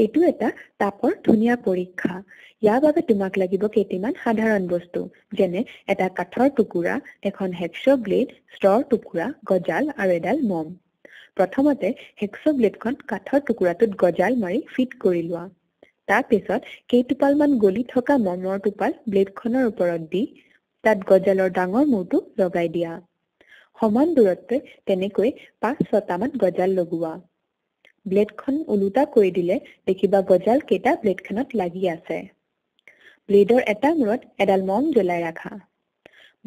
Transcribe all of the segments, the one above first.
এইটো এটা তাপৰ ধুনীয়া পৰীক্ষা ইয়াৰ বাবে তোমাক লাগিব কেইটিমান সাধাৰণ বস্তু যেনে এটা কাঠৰ টুকুৰা এখন হেক্স ব্লেড ষ্ট্ৰৰ টুকুৰা গজাল আৰু এডাল মম প্ৰথমতে হেক্স হেক্সব্লেডখন কাঠৰ টুকুৰাটোত গজাল মাৰি ফিট কৰি লোৱা তাৰপিছত কেইটোপালমান গলি থকা মমৰ টুপাল ব্লেডখনৰ ওপৰত দি তাত গজালৰ ডাঙৰ মূৰটো লগাই দিয়া সমান দূৰত্বে তেনেকৈ পাঁচ ছটামান গজাল লগোৱা ব্লেডখন ওলোটা কৰি দিলে দেখিবা গজাল কেইটা ব্লেডখনত লাগি আছে ব্লেডৰ এটা মূৰত এডাল মম জ্বলাই ৰাখা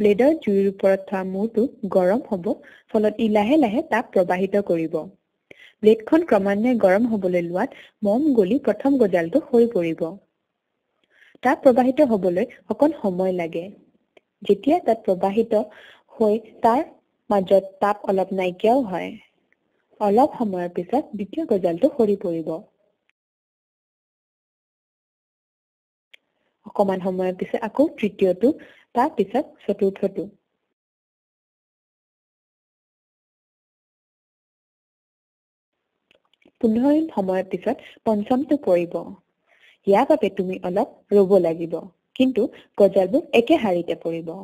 ব্লেডৰ জুইৰ ওপৰত থোৱা মূৰটো গৰম হ'ব ফলত ই লাহে লাহে তাপ প্ৰবাহিত কৰিব ব্লেডখন ক্ৰমান্বয়ে গৰম হ'বলৈ লোৱাত মম গলি প্ৰথম গজালটো হৈ পৰিব তাপ প্ৰবাহিত হ'বলৈ অকণ সময় লাগে যেতিয়া তাত প্ৰবাহিত হৈ তাৰ মাজত তাপ অলপ নাইকিয়াও হয় অলপ সময়ৰ পিছত দ্বিতীয় গজালটো সৰি পৰিব অকণমান সময়ৰ পিছত আকৌ তৃতীয়টো তাৰ পিছত চতুৰ্থটো পোন্ধৰ দিন সময়ৰ পিছত পঞ্চমটো পৰিব ইয়াৰ বাবে তুমি অলপ ৰ'ব লাগিব কিন্তু গজালবোৰ একে শাৰীতে পৰিব